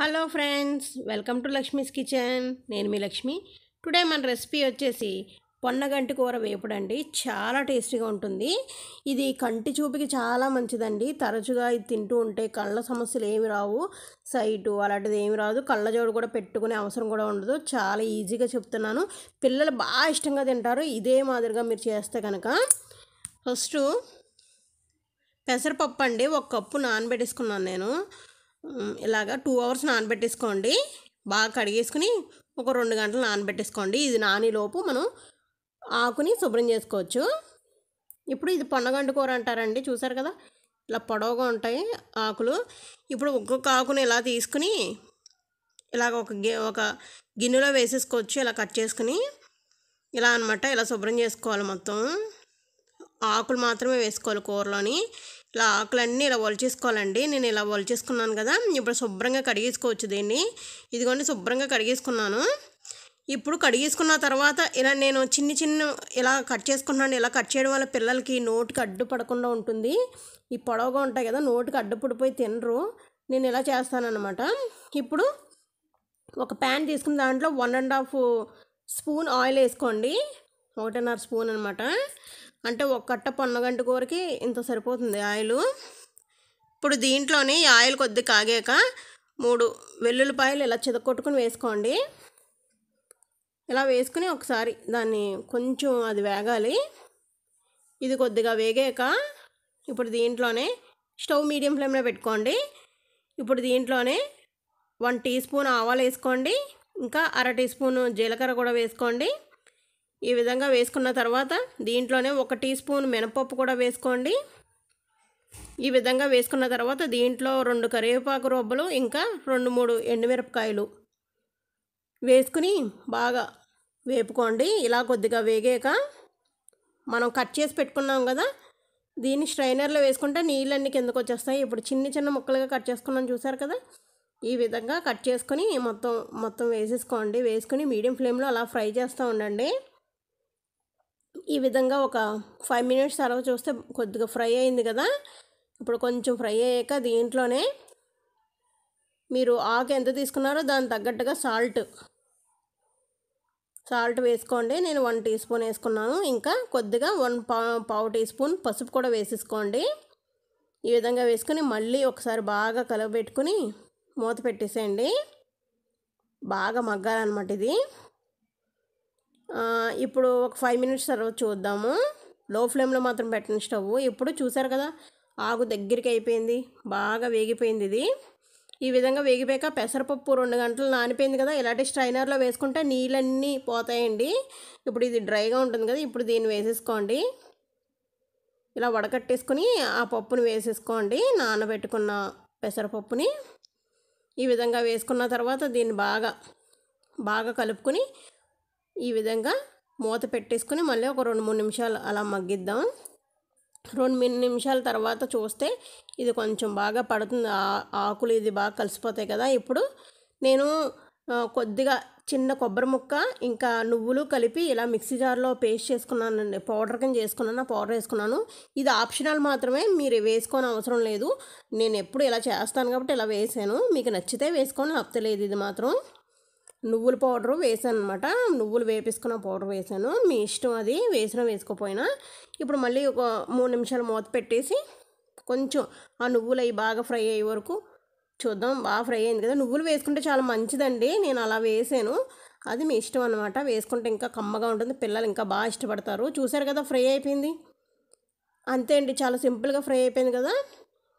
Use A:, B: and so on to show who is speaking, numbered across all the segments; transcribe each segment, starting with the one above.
A: hello friends welcome to Lakshmi's kitchen నేను మీ Lakshmi today మన రెసిపీ వచ్చేసి పొన్నగంటి కూర వేపుడు అండి చాలా టేస్టీగా ఉంటుంది ఇది కంటి చూపుకి చాలా మంచిదండి తరచుగా ఇది తింటూ ఉంటే కళ్ళ సమస్యలు ఏమి రావు సైటు అలాంటిది ఏమి రాదు కళ్ళజోడు కూడా పెట్టుకునే అవసరం కూడా ఉండదు చాలా ఈజీగా చెప్తున్నాను పిల్లలు బాగా ఇష్టంగా తింటారు ఇదే మాదిరిగా మీరు చేస్తే కనుక ఫస్ట్ పెసరపప్పు అండి ఒక కప్పు నానబెట్టేసుకున్నాను నేను ఇలాగ టూ అవర్స్ నానబెట్టేసుకోండి బాగా కడిగేసుకుని ఒక రెండు గంటలు నానబెట్టేసుకోండి ఇది నానిలోపు మనం ఆకుని శుభ్రం చేసుకోవచ్చు ఇప్పుడు ఇది పొన్నగండు కూర అంటారండి చూసారు కదా ఇలా పొడవుగా ఉంటాయి ఆకులు ఇప్పుడు ఒక్కొక్క ఆకుని ఇలా తీసుకుని ఇలాగ ఒక గి ఒక గిన్నెలో వేసేసుకోవచ్చు ఇలా కట్ చేసుకుని ఇలా అనమాట ఇలా శుభ్రం చేసుకోవాలి మొత్తం ఆకులు మాత్రమే వేసుకోవాలి కూరలోని ఇలా ఆకులన్నీ ఇలా ఒలిచేసుకోవాలండి నేను ఇలా ఒలిచేసుకున్నాను కదా ఇప్పుడు శుభ్రంగా కడిగేసుకోవచ్చు దీన్ని ఇదిగోండి శుభ్రంగా కడిగేసుకున్నాను ఇప్పుడు కడిగేసుకున్న తర్వాత ఇలా నేను చిన్న చిన్న ఇలా కట్ చేసుకున్నాను ఇలా కట్ చేయడం వల్ల పిల్లలకి నోటికి అడ్డు పడకుండా ఉంటుంది ఈ పొడవుగా ఉంటాయి కదా నోటికి అడ్డు పడిపోయి తినరు నేను ఇలా చేస్తానన్నమాట ఇప్పుడు ఒక ప్యాన్ తీసుకున్న దాంట్లో one and half spoon oil వేసుకోండి ఒకటిన్నర స్పూన్ అనమాట అంటే ఒక కట్ట పొన్నగంట కూరకి ఇంత సరిపోతుంది ఆయిల్ ఇప్పుడు దీంట్లోని ఆయిల్ కొద్ది కాగాక మూడు వెల్లుల్లిపాయలు ఇలా చిదక్కొట్టుకుని వేసుకోండి ఇలా వేసుకుని ఒకసారి దాన్ని కొంచెం అది వేగాలి ఇది కొద్దిగా వేగాక ఇప్పుడు దీంట్లోనే స్టవ్ మీడియం ఫ్లేమ్లో పెట్టుకోండి ఇప్పుడు దీంట్లోనే వన్ టీ స్పూన్ ఆవాలు వేసుకోండి ఇంకా అర టీ స్పూన్ జీలకర్ర కూడా వేసుకోండి ఈ విధంగా వేసుకున్న తర్వాత దీంట్లోనే ఒక టీ స్పూన్ మినపప్పు కూడా వేసుకోండి ఈ విధంగా వేసుకున్న తర్వాత దీంట్లో రెండు కరివేపాకు రొబ్బలు ఇంకా రెండు మూడు ఎండుమిరపకాయలు వేసుకుని బాగా వేపుకోండి ఇలా కొద్దిగా వేగాక మనం కట్ చేసి పెట్టుకున్నాం కదా దీన్ని స్ట్రైనర్లో వేసుకుంటే నీళ్ళన్నీ కిందకు వచ్చేస్తాయి ఇప్పుడు చిన్న చిన్న ముక్కలుగా కట్ చేసుకున్నాం చూసారు కదా ఈ విధంగా కట్ చేసుకొని మొత్తం మొత్తం వేసేసుకోండి వేసుకుని మీడియం ఫ్లేమ్లో అలా ఫ్రై చేస్తూ ఉండండి ఈ విధంగా ఒక ఫైవ్ మినిట్స్ తర్వాత చూస్తే కొద్దిగా ఫ్రై అయింది కదా ఇప్పుడు కొంచెం ఫ్రై అయ్యాక దీంట్లోనే మీరు ఆకు ఎంత తీసుకున్నారో దాని తగ్గట్టుగా సాల్ట్ సాల్ట్ వేసుకోండి నేను వన్ టీ స్పూన్ వేసుకున్నాను ఇంకా కొద్దిగా వన్ పా పావు టీ స్పూన్ పసుపు కూడా వేసేసుకోండి ఈ విధంగా వేసుకొని మళ్ళీ ఒకసారి బాగా కలవబెట్టుకుని మూత పెట్టేసేయండి బాగా మగ్గాలన్నమాట ఇది ఇప్పుడు ఒక ఫైవ్ మినిట్స్ తర్వాత చూద్దాము లో ఫ్లేమ్లో మాత్రం పెట్టండి స్టవ్ ఇప్పుడు చూసారు కదా ఆకు దగ్గరికి అయిపోయింది బాగా వేగిపోయింది ఇది ఈ విధంగా వేగిపోయాక పెసరపప్పు రెండు గంటలు నానిపోయింది కదా ఇలాంటి స్ట్రైనర్లో వేసుకుంటే నీళ్ళన్నీ పోతాయండి ఇప్పుడు ఇది డ్రైగా ఉంటుంది కదా ఇప్పుడు దీన్ని వేసేసుకోండి ఇలా వడకట్టేసుకొని ఆ పప్పుని వేసేసుకోండి నానబెట్టుకున్న పెసరపప్పుని ఈ విధంగా వేసుకున్న తర్వాత దీన్ని బాగా బాగా కలుపుకొని ఈ విధంగా మూత పెట్టేసుకుని మళ్ళీ ఒక రెండు మూడు నిమిషాలు అలా మగ్గిద్దాం రెండు మూడు నిమిషాల తర్వాత చూస్తే ఇది కొంచెం బాగా పడుతుంది ఆకులు ఇది బాగా కలిసిపోతాయి కదా ఇప్పుడు నేను కొద్దిగా చిన్న కొబ్బరి ముక్క ఇంకా నువ్వులు కలిపి ఇలా మిక్సీ జార్లో పేస్ట్ చేసుకున్నానండి పౌడర్ కింద చేసుకున్నాను పౌడర్ వేసుకున్నాను ఇది ఆప్షనల్ మాత్రమే మీరు వేసుకోని అవసరం లేదు నేను ఎప్పుడు ఇలా చేస్తాను కాబట్టి ఇలా వేసాను మీకు నచ్చితే వేసుకొని లేకపోతే ఇది మాత్రం నువ్వుల పౌడరు వేసాను అనమాట నువ్వులు వేపించుకున్న పౌడర్ వేసాను మీ ఇష్టం అది వేసినా వేసుకోపోయినా ఇప్పుడు మళ్ళీ ఒక మూడు నిమిషాలు మూత పెట్టేసి కొంచెం ఆ నువ్వులు అవి బాగా ఫ్రై అయ్యే వరకు చూద్దాం బాగా ఫ్రై అయింది కదా నువ్వులు వేసుకుంటే చాలా మంచిదండి నేను అలా వేసాను అది మీ ఇష్టం అనమాట వేసుకుంటే ఇంకా కమ్మగా ఉంటుంది పిల్లలు ఇంకా బాగా ఇష్టపడతారు చూసారు కదా ఫ్రై అయిపోయింది అంతే అండి చాలా సింపుల్గా ఫ్రై అయిపోయింది కదా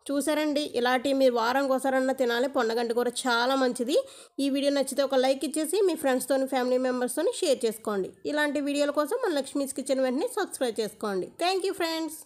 A: చూసారండి ఇలాంటి మీరు వారానికి ఒకసారన్నా తినాలి పొండగంటి కూర చాలా మంచిది ఈ వీడియో నచ్చితే ఒక లైక్ ఇచ్చేసి మీ ఫ్రెండ్స్తో ఫ్యామిలీ మెంబర్స్తో షేర్ చేసుకోండి ఇలాంటి వీడియోల కోసం మన లక్ష్మీస్ కిచెన్ వెంటనే సబ్స్క్రైబ్ చేసుకోండి థ్యాంక్ యూ ఫ్రెండ్స్